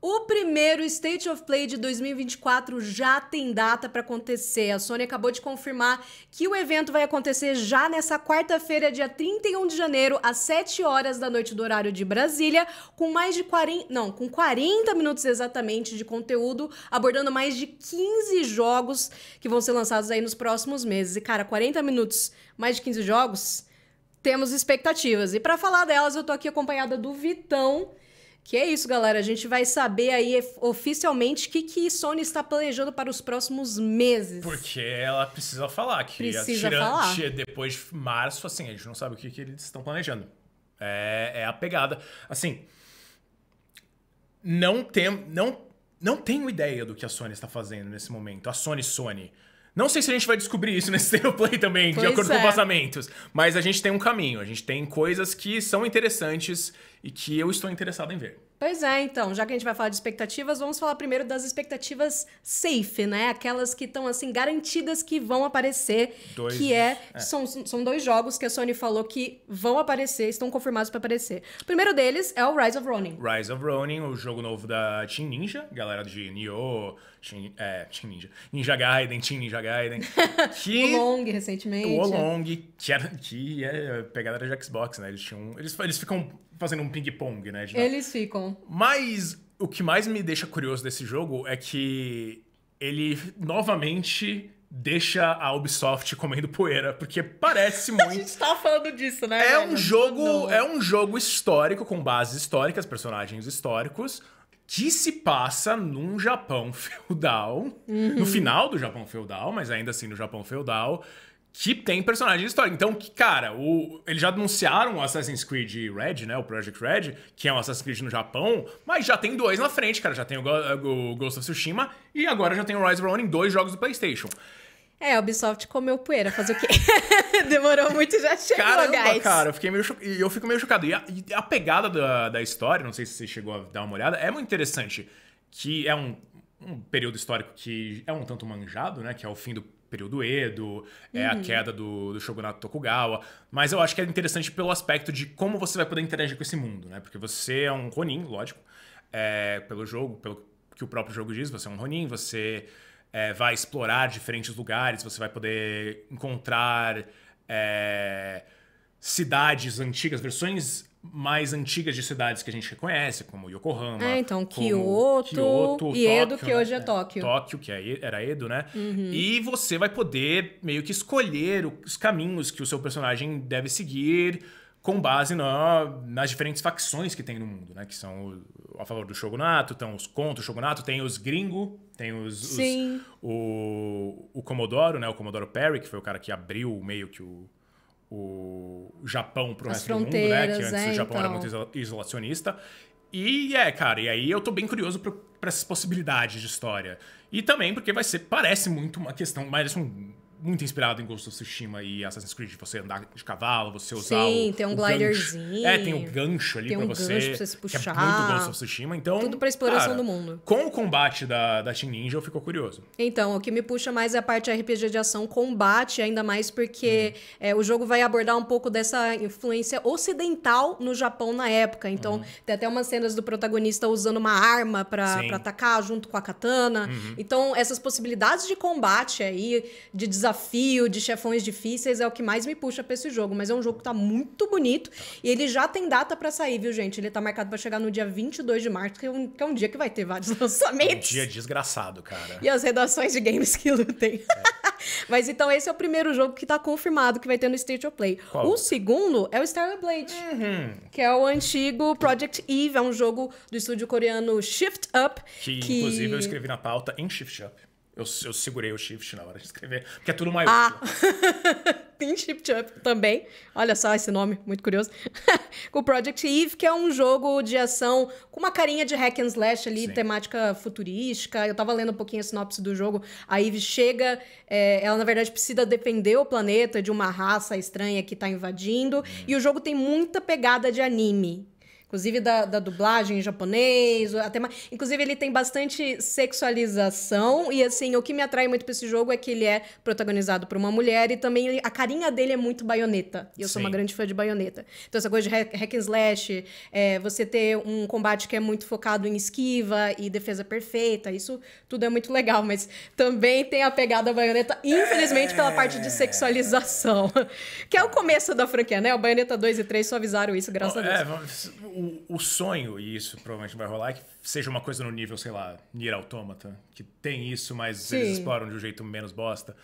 O primeiro State of Play de 2024 já tem data para acontecer. A Sony acabou de confirmar que o evento vai acontecer já nessa quarta-feira, dia 31 de janeiro, às 7 horas da noite do horário de Brasília, com mais de 40, não, com 40 minutos exatamente de conteúdo, abordando mais de 15 jogos que vão ser lançados aí nos próximos meses. E cara, 40 minutos, mais de 15 jogos, temos expectativas. E para falar delas, eu tô aqui acompanhada do Vitão, que é isso, galera. A gente vai saber aí oficialmente o que, que Sony está planejando para os próximos meses. Porque ela precisa falar que precisa tirante, falar. depois de março, assim, a gente não sabe o que, que eles estão planejando. É, é a pegada. Assim, não, tem, não, não tenho ideia do que a Sony está fazendo nesse momento. A Sony Sony. Não sei se a gente vai descobrir isso nesse Play também, pois de acordo é. com vazamentos. Mas a gente tem um caminho, a gente tem coisas que são interessantes e que eu estou interessado em ver. Pois é, então, já que a gente vai falar de expectativas, vamos falar primeiro das expectativas safe, né? Aquelas que estão, assim, garantidas que vão aparecer. Dois. Que é, é, São, são dois jogos que a Sony falou que vão aparecer, estão confirmados para aparecer. O primeiro deles é o Rise of Ronin. Rise of Ronin, o jogo novo da Team Ninja, galera de Nioh, é, Teen Ninja. Ninja Gaiden, Teen Ninja Gaiden. Que, o Long, recentemente. O Long, que, era, que é pegada era de Xbox, né? Eles, tinham, eles, eles ficam fazendo um ping-pong, né? De, eles ficam. Mas o que mais me deixa curioso desse jogo é que ele novamente deixa a Ubisoft comendo poeira, porque parece muito. a gente tá falando disso, né? É um jogo, é um jogo histórico com bases históricas, personagens históricos, que se passa num Japão feudal, uhum. no final do Japão feudal, mas ainda assim no Japão feudal, que tem personagens história. Então, que, cara, o, eles já anunciaram o Assassin's Creed Red, né? O Project Red, que é um Assassin's Creed no Japão, mas já tem dois na frente, cara. Já tem o, o Ghost of Tsushima e agora já tem o Rise of the Ronin, dois jogos do PlayStation. É, a Ubisoft comeu poeira, fazer o quê? Demorou muito já chegou, Caramba, guys. cara, eu, fiquei meio eu fico meio chocado. E a, e a, pegada da, da história, não sei se você chegou a dar uma olhada, é muito interessante. Que é um, um período histórico que é um tanto manjado, né? Que é o fim do período Edo, é uhum. a queda do, do Shogunato Tokugawa. Mas eu acho que é interessante pelo aspecto de como você vai poder interagir com esse mundo, né? Porque você é um Ronin, lógico, é, pelo jogo, pelo que o próprio jogo diz, você é um Ronin, você é, vai explorar diferentes lugares, você vai poder encontrar é, cidades antigas, versões mais antigas de cidades que a gente reconhece, como Yokohama. É, então, Kyoto, Kyoto e Edo, que é né? hoje é Tóquio. Tóquio, que é era Edo, né? Uhum. E você vai poder meio que escolher os caminhos que o seu personagem deve seguir com base na, nas diferentes facções que tem no mundo, né? Que são o, a favor do Shogunato, estão os contra o Shogunato, tem os gringo, tem os, Sim. o, o Comodoro, né? O Comodoro Perry, que foi o cara que abriu meio que o, o Japão para o resto do mundo, né? Que antes é, o Japão então. era muito isolacionista. E é, cara, e aí eu tô bem curioso para essas possibilidades de história. E também porque vai ser, parece muito uma questão, parece é um muito inspirado em Ghost of Tsushima e Assassin's Creed. Você andar de cavalo, você usar Sim, o, tem um gliderzinho. Gancho. É, tem um gancho ali tem pra um você. Gancho pra você se puxar. Que é muito Ghost of Tsushima, então... Tudo pra exploração cara, do mundo. Com o combate da, da Team Ninja, eu fico curioso. Então, o que me puxa mais é a parte RPG de ação combate, ainda mais porque hum. é, o jogo vai abordar um pouco dessa influência ocidental no Japão na época. Então, hum. tem até umas cenas do protagonista usando uma arma pra, pra atacar junto com a katana. Uhum. Então, essas possibilidades de combate aí, de desafio desafio, de chefões difíceis, é o que mais me puxa para esse jogo. Mas é um jogo que tá muito bonito e ele já tem data para sair, viu, gente? Ele tá marcado para chegar no dia 22 de março, que é, um, que é um dia que vai ter vários lançamentos. Um dia desgraçado, cara. E as redações de games que lutem. É. Mas então esse é o primeiro jogo que tá confirmado que vai ter no State of Play. Qual? O segundo é o Starlight Blade, uhum. que é o antigo Project Eve, é um jogo do estúdio coreano Shift Up. Que, que... inclusive eu escrevi na pauta em Shift Up. Eu, eu segurei o shift na hora de escrever, porque é tudo maior. Ah. Tem Shift Up também. Olha só esse nome, muito curioso. o Project Eve, que é um jogo de ação com uma carinha de hack and slash ali, Sim. temática futurística. Eu tava lendo um pouquinho a sinopse do jogo. A Eve chega, é, ela na verdade precisa defender o planeta de uma raça estranha que tá invadindo. Hum. E o jogo tem muita pegada de anime Inclusive da, da dublagem em japonês, até mais. Inclusive, ele tem bastante sexualização. E assim, o que me atrai muito pra esse jogo é que ele é protagonizado por uma mulher e também ele, a carinha dele é muito baioneta. E eu Sim. sou uma grande fã de baioneta. Então, essa coisa de hack, hack and slash, é, você ter um combate que é muito focado em esquiva e defesa perfeita, isso tudo é muito legal, mas também tem a pegada baioneta, infelizmente, pela parte de sexualização. Que é o começo da franquia, né? O Baioneta 2 e 3 só avisaram isso, graças oh, a Deus. É, o, sonho, e isso provavelmente vai rolar, é que seja uma coisa no nível, sei lá, Nier Automata, que tem isso, mas Sim. eles exploram de um jeito menos bosta.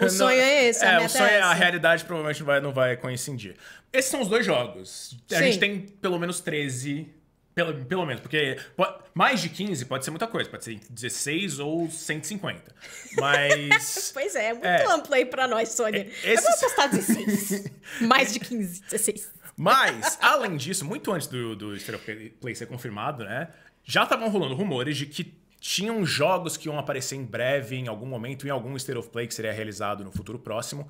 O não, sonho é esse, é, é, é, a o sonho é essa. a realidade provavelmente não vai, não vai coincidir. Esses são os dois jogos. A Sim. gente tem pelo menos 13 pelo, pelo menos, porque pode, mais de 15 pode ser muita coisa, pode ser 16 ou 150. Mas. pois é, é muito é, amplo aí pra nós, Sônia. Esses... Eu vou apostar 16. mais de 15, 16. Mas, além disso, muito antes do, do Stereo Play ser confirmado, né? Já estavam rolando rumores de que tinham jogos que iam aparecer em breve, em algum momento, em algum State of Play que seria realizado no futuro próximo.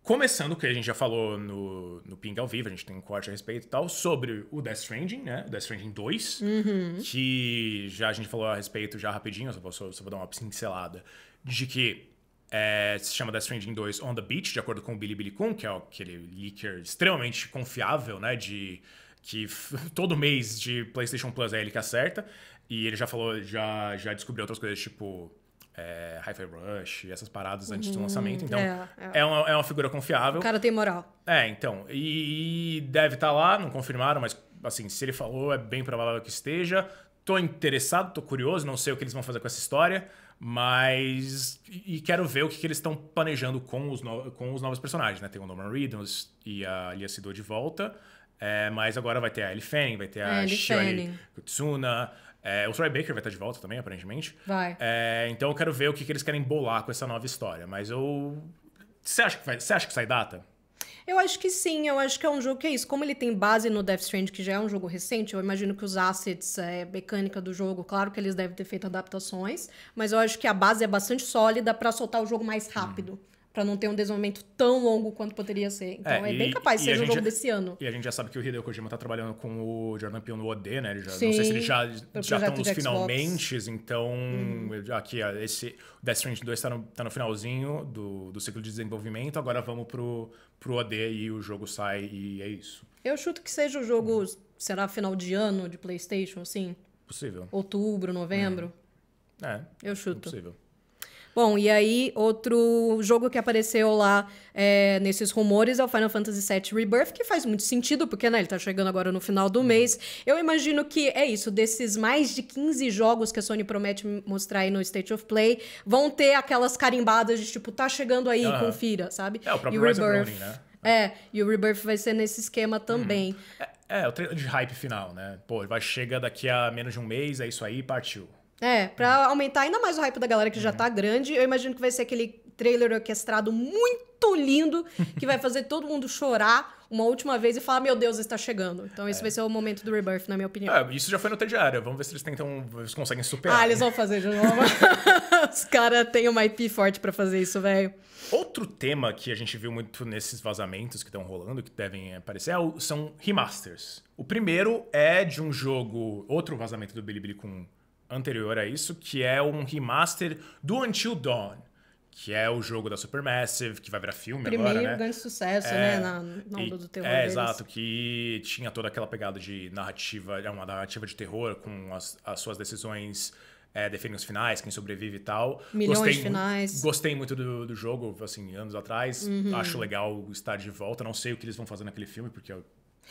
Começando, que a gente já falou no, no Ping ao vivo, a gente tem um corte a respeito e tal, sobre o Death Stranding, né? O Death Stranding 2, uhum. que já a gente falou a respeito já rapidinho, só vou, só vou dar uma pincelada, de que é, se chama Death Stranding 2 On The Beach, de acordo com o Billy Billy Kuhn, que é aquele leaker extremamente confiável, né? De que todo mês de PlayStation Plus é ele que acerta. E ele já falou, já, já descobriu outras coisas, tipo é, Hi-Fi Rush, essas paradas antes do uhum, lançamento. Então, é, é. é, uma, é uma figura confiável. O cara tem moral. É, então. E, e deve estar tá lá, não confirmaram, mas assim, se ele falou, é bem provável que esteja. Tô interessado, tô curioso, não sei o que eles vão fazer com essa história. Mas. E quero ver o que, que eles estão planejando com os, no... com os novos personagens, né? Tem o Norman Reedus e a Lia Sidor de volta. É, mas agora vai ter a Ellie Fanning, vai ter a é, Shiori Kutsuna. É, o Troy Baker vai estar de volta também, aparentemente. Vai. É, então eu quero ver o que, que eles querem bolar com essa nova história. Mas eu. Você acha, que vai... Você acha que sai data? Eu acho que sim, eu acho que é um jogo que é isso. Como ele tem base no Death Strand, que já é um jogo recente, eu imagino que os assets, é, mecânica do jogo, claro que eles devem ter feito adaptações, mas eu acho que a base é bastante sólida para soltar o jogo mais rápido. Uhum para não ter um desenvolvimento tão longo quanto poderia ser. Então é, é e, bem capaz que seja um jogo já, desse ano. E a gente já sabe que o Hideo Kojima tá trabalhando com o Jordan Peele no OD, né? Ele já, Sim, não sei se eles já, já estão nos finalmente, então hum. aqui esse Death Stranding 2 tá no, tá no finalzinho do, do ciclo de desenvolvimento, agora vamos pro, pro OD e o jogo sai e é isso. Eu chuto que seja o jogo, hum. será final de ano de Playstation, assim? Possível. Outubro, novembro? Hum. É. Eu chuto. Possível. Bom, e aí, outro jogo que apareceu lá é, nesses rumores é o Final Fantasy VII Rebirth, que faz muito sentido, porque né, ele tá chegando agora no final do uhum. mês. Eu imagino que é isso, desses mais de 15 jogos que a Sony promete mostrar aí no State of Play, vão ter aquelas carimbadas de tipo, tá chegando aí, uhum. confira, sabe? É, o próprio e o Rebirth. né? É, e o Rebirth vai ser nesse esquema uhum. também. É, é, o trailer de hype final, né? Pô, vai chegar daqui a menos de um mês, é isso aí, partiu. É, pra aumentar ainda mais o hype da galera que já é. tá grande, eu imagino que vai ser aquele trailer orquestrado muito lindo que vai fazer todo mundo chorar uma última vez e falar: Meu Deus, está chegando. Então, esse é. vai ser o momento do rebirth, na minha opinião. É, isso já foi no Tediário. Vamos ver se eles tentam. Eles conseguem superar. Ah, eles vão fazer de novo. Os caras têm uma IP forte para fazer isso, velho. Outro tema que a gente viu muito nesses vazamentos que estão rolando, que devem aparecer, é são remasters. O primeiro é de um jogo, outro vazamento do Bilibili com anterior a isso, que é um remaster do Until Dawn, que é o jogo da Supermassive, que vai virar filme Primeiro agora, né? Primeiro grande sucesso, né, é, né, na, na onda e, do terror É, deles. exato, que tinha toda aquela pegada de narrativa, é uma narrativa de terror com as, as suas decisões... É, os finais, quem sobrevive e tal. Milhões gostei, de finais. Gostei muito do, do jogo, assim, anos atrás. Uhum. Acho legal estar de volta. Não sei o que eles vão fazer naquele filme, porque eu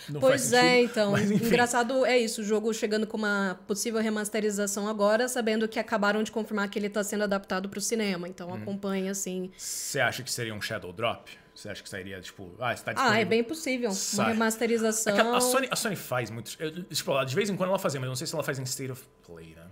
não pois é, então. Mas, engraçado é isso, o jogo chegando com uma possível remasterização agora, sabendo que acabaram de confirmar que ele está sendo adaptado para o cinema. Então hum. acompanha, assim. Você acha que seria um Shadow Drop? Você acha que sairia, tipo, ah, está disponível? Ah, é bem possível. Sai. Uma remasterização. É a, Sony, a Sony faz muito. Eu, tipo, de vez em quando ela fazia, mas não sei se ela faz em State of Play, né?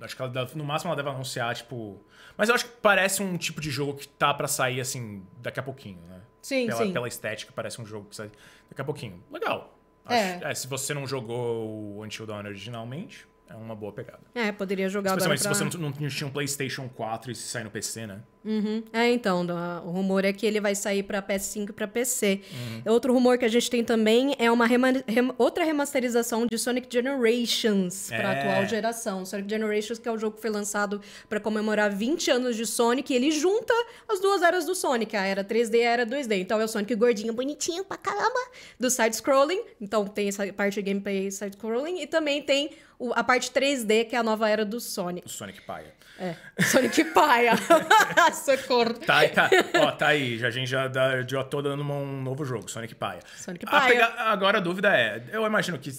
Acho que ela, no máximo ela deve anunciar, tipo. Mas eu acho que parece um tipo de jogo que tá para sair, assim, daqui a pouquinho, né? Sim, pela, sim. pela estética, parece um jogo que sai daqui a pouquinho. Legal. Acho, é. É, se você não jogou o Until Dawn originalmente, é uma boa pegada. É, poderia jogar Especialmente agora pra... se você não, não tinha um PlayStation 4 e se sai no PC, né? Uhum. É, então, o rumor é que ele vai sair para PS5 e para PC. Uhum. Outro rumor que a gente tem também é uma rema rem outra remasterização de Sonic Generations para é. atual geração. Sonic Generations, que é o jogo que foi lançado para comemorar 20 anos de Sonic, ele junta as duas eras do Sonic, a era 3D e a era 2D. Então é o Sonic gordinho, bonitinho pra caramba, do side-scrolling. Então tem essa parte de gameplay side-scrolling e também tem a parte 3D, que é a nova era do Sonic. O Sonic Paya. É. Sonic Paia. Socorro. Tá, tá. Ó, tá aí. A gente já, deu toda tô dando um novo jogo, Sonic Paia. Sonic Paia. pega... Agora a dúvida é, eu imagino que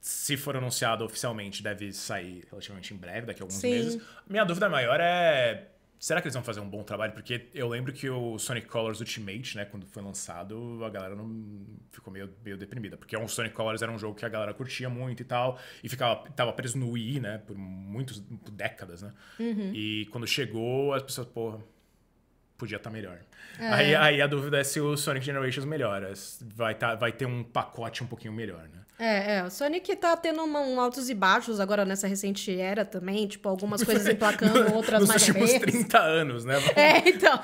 se for anunciado oficialmente, deve sair relativamente em breve, daqui a alguns Sim. meses. Minha dúvida maior é Será que eles vão fazer um bom trabalho? Porque eu lembro que o Sonic Colors Ultimate, né, quando foi lançado, a galera não ficou meio, meio deprimida. Porque o é Sonic Colors era um jogo que a galera curtia muito e tal, e ficava, tava preso no Wii, né, por muitas décadas, né? Uhum. E quando chegou, as pessoas, porra, podia estar tá melhor. É. Aí, aí, a dúvida é se o Sonic Generations melhora. Vai, tá, vai ter um pacote um pouquinho melhor, né? É, é, o Sonic tá tendo um altos e baixos agora nessa recente era também, tipo, algumas coisas emplacando, no, outras nos mais últimos ou 30 anos, né? Vamos... É, então.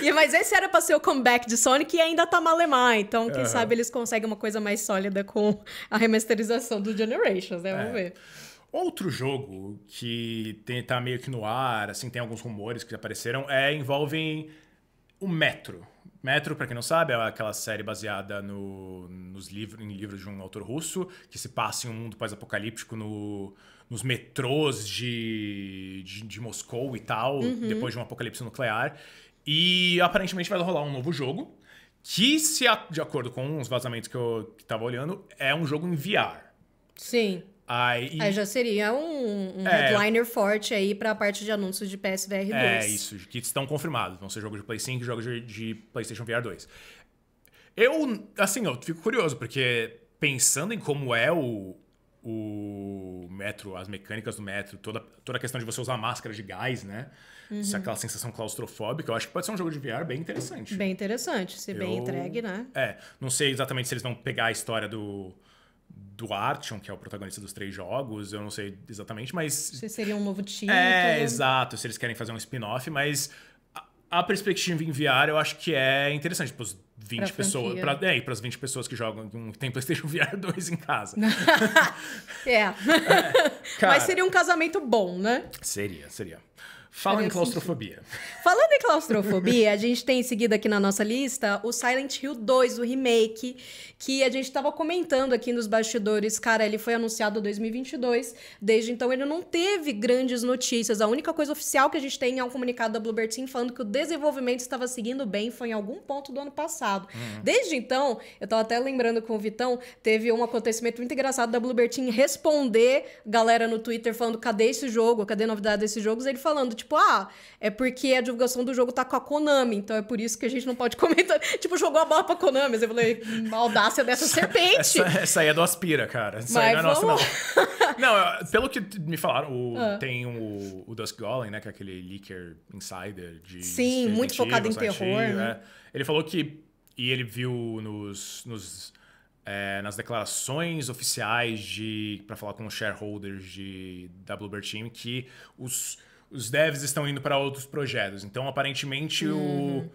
E, mas esse era pra ser o comeback de Sonic e ainda tá malemar, então quem uhum. sabe eles conseguem uma coisa mais sólida com a remasterização do Generations, né? Vamos é. ver. Outro jogo que tem, tá meio que no ar, assim, tem alguns rumores que apareceram, é envolvem o Metro. Metro, para quem não sabe, é aquela série baseada no, nos livros, em livros de um autor russo, que se passa em um mundo pós-apocalíptico no, nos metrôs de, de, de Moscou e tal, uhum. depois de um apocalipse nuclear. E aparentemente vai rolar um novo jogo, que, se de acordo com os vazamentos que eu estava olhando, é um jogo em VR. Sim. Aí, aí, já seria um, um é, headliner forte aí para a parte de anúncios de PSVR 2. É, isso, que estão confirmados. Vão ser jogos de Play 5 e jogos de, de, PlayStation VR 2. Eu, assim, eu fico curioso, porque pensando em como é o, o metro, as mecânicas do metro, toda, toda a questão de você usar máscara de gás, né? Uhum. aquela sensação claustrofóbica, eu acho que pode ser um jogo de VR bem interessante. Bem interessante, se eu, bem entregue, né? É, não sei exatamente se eles vão pegar a história do do Artyom, que é o protagonista dos três jogos, eu não sei exatamente, mas. Se seria um novo time. É, exato, se eles querem fazer um spin-off, mas a, a, perspectiva em VR eu acho que é interessante. Tipo, 20 pra pessoas. Pra, é, e para as 20 pessoas que jogam, um tem PlayStation VR 2 em casa. é. é cara, mas seria um casamento bom, né? Seria, seria. Fala em claustrofobia. Falando em claustrofobia, a gente tem em seguida aqui na nossa lista o Silent Hill 2, o remake, que a gente estava comentando aqui nos bastidores. Cara, ele foi anunciado em 2022. Desde então, ele não teve grandes notícias. A única coisa oficial que a gente tem é um comunicado da Bluebird Team falando que o desenvolvimento estava seguindo bem. Foi em algum ponto do ano passado. Uhum. Desde então, eu estava até lembrando com o Vitão, teve um acontecimento muito engraçado da Bluebird Team responder galera no Twitter falando cadê esse jogo, cadê a novidade desse jogo? Ele falando, tipo, ah, é porque a divulgação do jogo tá com a Konami, então é por isso que a gente não pode comentar. tipo, jogou a bola pra Konami. Eu falei, maldácia hum, dessa serpente. Essa, essa, aí é do Aspira, cara. Essa Mas aí não é vamos... nossa, não. não, pelo que me falaram, o, ah. tem o, o Dusk Golem, né? Que é aquele leaker insider de. Sim, muito focado em terror. Né? né? Ele falou que. E ele viu nos, nos é, nas declarações oficiais de para falar com os shareholders de da Bluebird Team que os os devs estão indo para outros projetos. Então, aparentemente, uhum.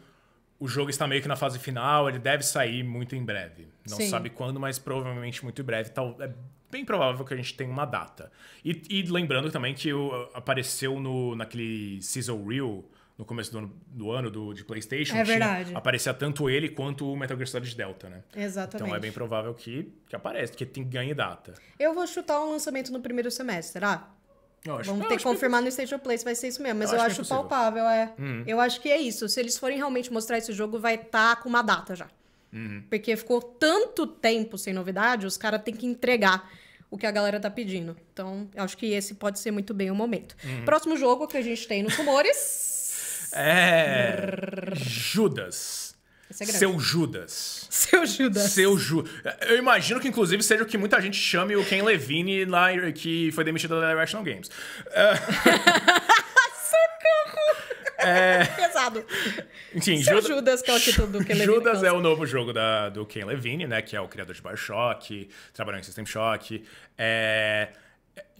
o, o jogo está meio que na fase final, ele deve sair muito em breve. Não Sim. sabe quando, mas provavelmente muito em breve. Tal, é bem provável que a gente tenha uma data. E, e lembrando também que o, apareceu no, naquele Season Reel no começo do ano, do ano do, de PlayStation. É verdade. Tinha, aparecia tanto ele quanto o Metal Gear Solid Delta, né? Exatamente. Então é bem provável que, que apareça, porque tem ganho data. Eu vou chutar um lançamento no primeiro semestre. Ah, Acho, Vamos ter que é confirmar que... no Stage of Play se vai ser isso mesmo, mas eu, eu acho, é acho palpável, é. Uhum. Eu acho que é isso. Se eles forem realmente mostrar esse jogo, vai estar tá com uma data já. Uhum. Porque ficou tanto tempo sem novidade, os caras têm que entregar o que a galera tá pedindo. Então, eu acho que esse pode ser muito bem o momento. Uhum. Próximo jogo que a gente tem nos rumores. é. Judas. É Seu Judas. Seu Judas. Seu Judas. Eu imagino que, inclusive, seja o que muita gente chame o Ken Levine, lá, que foi demitido da Irrational Games. Uh... É... Pesado. Enfim, Seu Judas, Judas, que é o título do Ken Levine. Judas então. é o novo jogo da, do Ken Levine, né? Que é o criador de Bioshock, trabalhou em System Shock. É...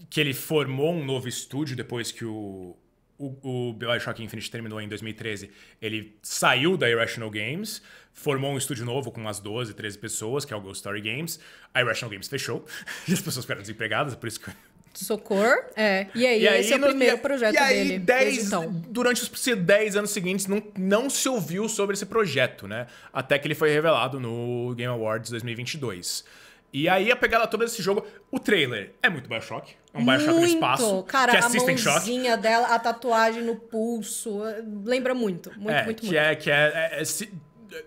Que ele formou um novo estúdio depois que o o, Bioshock Infinite terminou em 2013, ele saiu da Irrational Games, formou um estúdio novo com umas 12, 13 pessoas, que é o Ghost Story Games. A Irrational Games fechou, e as pessoas ficaram desempregadas, por isso que Socorro. É. E aí, e aí esse é o no, primeiro projeto e aí, dele. Dez, então. Durante os 10 anos seguintes, não, não se ouviu sobre esse projeto, né? Até que ele foi revelado no Game Awards 2022. E aí, a pegada toda desse jogo, o trailer é muito Bioshock um Bioshock no espaço. Cara, que é a System mãozinha Shock. dela, a tatuagem no pulso, lembra muito, muito, é, muito, que muito. É, que é, é, é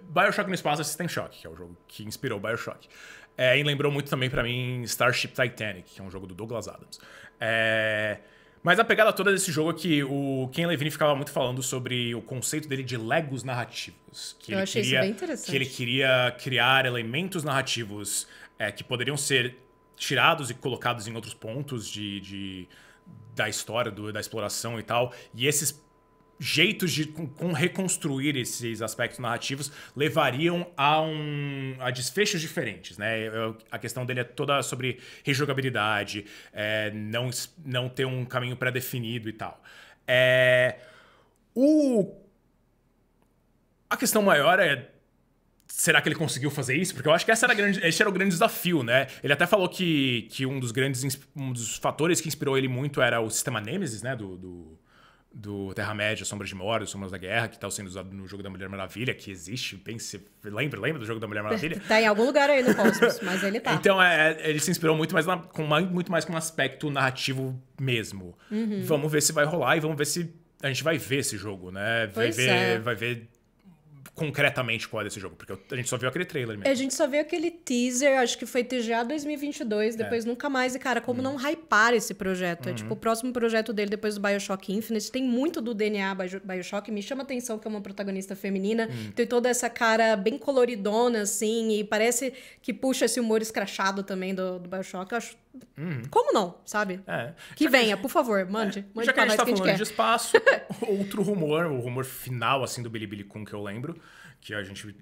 Bioshock no espaço é System Shock, que é o jogo que inspirou Bioshock. É, e lembrou muito também para mim Starship Titanic, que é um jogo do Douglas Adams. É... Mas a pegada toda desse jogo é que o Ken Levine ficava muito falando sobre o conceito dele de legos narrativos. Que Eu ele achei queria, isso bem interessante. Que ele queria criar elementos narrativos é, que poderiam ser tirados e colocados em outros pontos de, de da história, do, da exploração e tal. E esses jeitos de com, com reconstruir esses aspectos narrativos levariam a, um, a desfechos diferentes, né? a questão dele é toda sobre rejogabilidade, é, não, não ter um caminho pré-definido e tal. É, o, a questão maior é será que ele conseguiu fazer isso? Porque eu acho que era grande, esse era o grande desafio, né? Ele até falou que, que um dos grandes um dos fatores que inspirou ele muito era o sistema Nemesis, né? Do, do, do Terra-média, Sombras de Mora, Sombras da Guerra, que tá sendo usado no jogo da Mulher Maravilha, que existe. Pense, lembra, lembra do jogo da Mulher Maravilha? tá em algum lugar aí no Cosmos, mas ele tá. Então, é, é ele se inspirou muito mais, na, com uma, muito mais com um aspecto narrativo mesmo. Uhum. Vamos ver se vai rolar e vamos ver se. A gente vai ver esse jogo, né? Vai pois ver, é. vai ver concretamente qual é desse jogo, porque a gente só viu aquele trailer mesmo. É, a gente só viu aquele teaser, acho que foi TGA 2022, é. depois é. nunca mais. E, cara, como hum. não hypar esse projeto? É, uhum. É tipo, o próximo projeto dele, depois do Bioshock Infinite, tem muito do DNA Bioshock. Me chama a atenção que é uma protagonista feminina. Hum. Tem toda essa cara bem coloridona, assim, e parece que puxa esse humor escrachado também do, do Bioshock. Eu acho Hum. Como não, sabe? É. Que já venha, que... por favor, mande. É. mande já que a gente tá falando de espaço, outro rumor, o rumor final assim do Bilibili com Kun que eu lembro, que a gente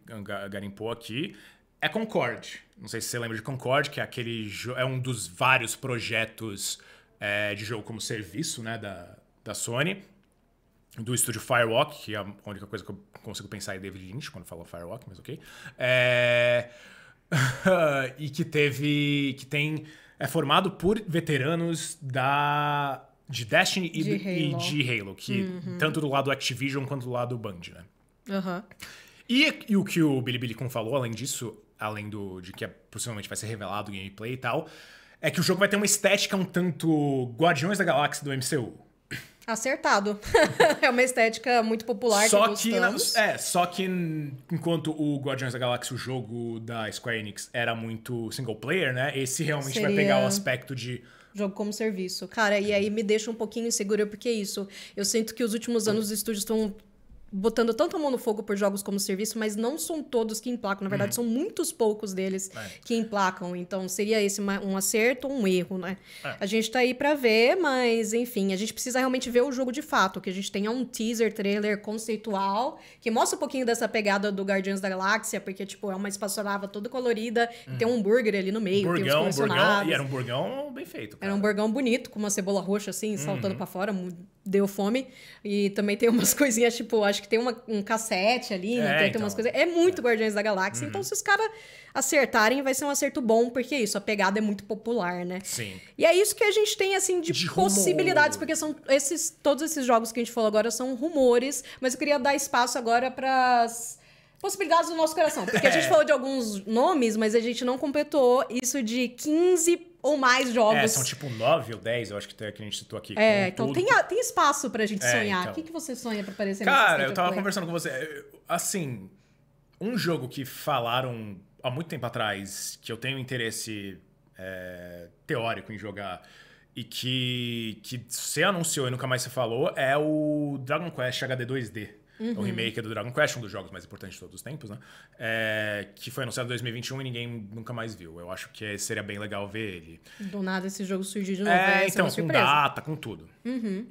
garimpou aqui, é Concorde. Não sei se você lembra de Concorde, que é aquele é um dos vários projetos é, de jogo como serviço né, da, da Sony, do estúdio Firewalk, que é a única coisa que eu consigo pensar é David Lynch quando fala Firewalk, mas ok. É... e que teve. que tem. É formado por veteranos da de Destiny e de, Halo. E de Halo que uhum. tanto do lado Activision quanto do lado Band, né? Uhum. E, e, o que o Billy Billicom falou, além disso, além do, de que é, possivelmente vai ser revelado o gameplay e tal, é que o jogo vai ter uma estética um tanto Guardiões da Galáxia do MCU. Acertado. é uma estética muito popular só que, que na, É, só que enquanto o Guardiões da Galáxia, o jogo da Square Enix, era muito single player, né? Esse realmente Seria... vai pegar o aspecto de jogo como serviço. Cara, e aí me deixa um pouquinho insegura, porque é isso. Eu sinto que os últimos anos os estúdios estão botando tanta mão no fogo por jogos como serviço, mas não são todos que emplacam. Na verdade, uhum. são muitos poucos deles é. que emplacam. Então, seria esse um acerto ou um erro, né? É. A gente tá aí para ver, mas enfim, a gente precisa realmente ver o jogo de fato, que a gente é um teaser trailer conceitual que mostra um pouquinho dessa pegada do Guardiões da Galáxia, porque tipo, é uma espaçonave toda colorida, tem uhum. um hambúrguer ali no meio, burgão, tem burgão, e era um burgão bem feito, cara. Era um burgão bonito, com uma cebola roxa assim, uhum. saltando para fora, deu fome. E também tem umas coisinhas, tipo, acho que tem uma, um cassete ali, né? É, tem, então. umas coisas. É muito é. Guardiões da Galáxia. Então uhum. Então, se os caras acertarem, vai ser um acerto bom, porque é isso, a pegada é muito popular, né? Sim. E é isso que a gente tem, assim, de, de possibilidades, rumor. porque são esses, todos esses jogos que a gente falou agora são rumores, mas eu queria dar espaço agora para possibilidades do nosso coração. Porque a gente é. falou de alguns nomes, mas a gente não completou isso de 15 ou mais jogos. É, são tipo nove ou dez, eu acho que, tem, que a gente citou aqui. É, então tem, a, tem espaço pra gente é, sonhar. Então... O que, que você sonha pra aparecer Cara, eu tava conversando com você. Assim, um jogo que falaram há muito tempo atrás que eu tenho interesse é, teórico em jogar e que, que você anunciou e nunca mais se falou é o Dragon Quest HD 2D. É uhum. remake do Dragon Quest, um dos jogos mais importantes de todos os tempos, né? É, que foi anunciado em 2021 e ninguém nunca mais viu. Eu acho que é, seria bem legal ver ele. Do nada esse jogo surgiu de novo. É, é então, com data, com tudo. Uhum.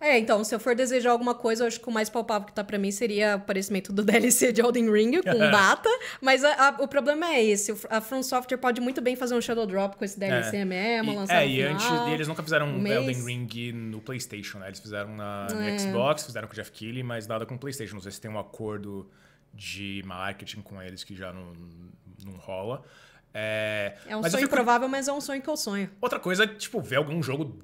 É, então, se eu for desejar alguma coisa, eu acho que o mais palpável que tá para mim seria o aparecimento do DLC de Elden Ring com é. data. Mas a, a, o problema é esse: a From Software pode muito bem fazer um Shadow Drop com esse DLC é. mesmo, lançar. É, e antes eles nunca fizeram um Elden Ring no PlayStation, né? Eles fizeram na é. Xbox, fizeram com o Jeff Keighley, mas nada com o PlayStation. Não sei se tem um acordo de marketing com eles que já não, não rola. É, é um sonho fico... improvável, mas é um sonho que eu sonho. Outra coisa é, tipo, ver algum jogo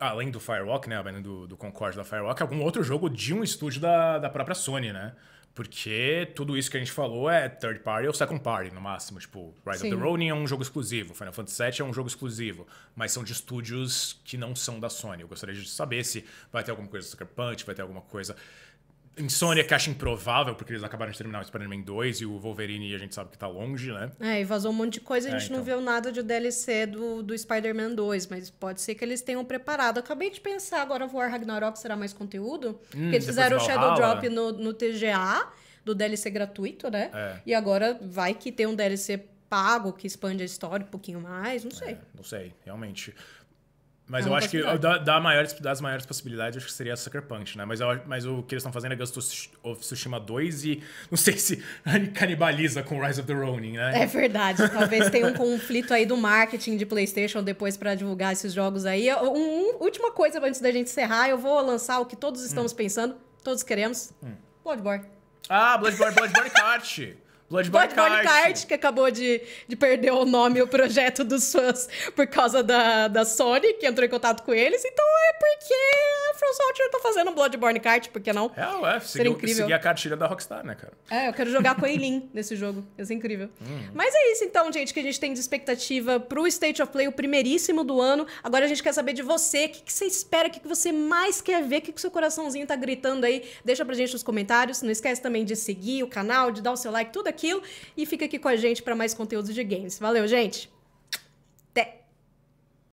além do Firewalk, né? Além do, do Concorde da Firewalk, algum outro jogo de um estúdio da, da própria Sony, né? Porque tudo isso que a gente falou é third party ou second party, no máximo. Tipo, Rise Sim. of the Ronin é um jogo exclusivo, Final Fantasy VII é um jogo exclusivo, mas são de estúdios que não são da Sony. Eu gostaria de saber se vai ter alguma coisa do Sucker Punch, vai ter alguma coisa Insônia que acha improvável, porque eles acabaram de terminar o Spider-Man 2 e o Wolverine a gente sabe que tá longe, né? É, e vazou um monte de coisa, a é, gente é, então... não viu nada de DLC do, do Spider-Man 2, mas pode ser que eles tenham preparado. Acabei de pensar, agora War Ragnarok será mais conteúdo? Hum, porque eles fizeram o Shadow Drop no, no TGA, do DLC gratuito, né? É. E agora vai que tem um DLC pago que expande a história um pouquinho mais, não sei. É, não sei, realmente. Mas é eu acho que da, da maiores, das maiores possibilidades, acho que seria Sucker Punch, né? Mas, eu, mas o que eles estão fazendo é Ghost of Tsushima 2 e não sei se canibaliza com Rise of the Ronin, né? É verdade. Talvez tenha um conflito aí do marketing de PlayStation depois para divulgar esses jogos aí. Um, um, última coisa antes da gente encerrar, eu vou lançar o que todos estamos hum. pensando, todos queremos: hum. Bloodborne. Ah, Bloodborne, Bloodborne Kart. Bloodborne, Bloodborne Card. que acabou de, de perder o nome e o projeto dos fãs por causa da, da Sony, que entrou em contato com eles. Então é porque a From Software tá fazendo Bloodborne Card, por que não? É, ué, incrível seguir a cartilha da Rockstar, né, cara? É, eu quero jogar com a Eileen nesse jogo. Isso é incrível. Hum. Mas é isso então, gente, que a gente tem de expectativa pro State of Play, o primeiríssimo do ano. Agora a gente quer saber de você, o que, que, você espera, o que, que você mais quer ver, o que, que seu coraçãozinho tá gritando aí. Deixa pra gente nos comentários. Não esquece também de seguir o canal, de dar o seu like, tudo aqui aquilo e fica aqui com a gente para mais conteúdos de games. Valeu, gente!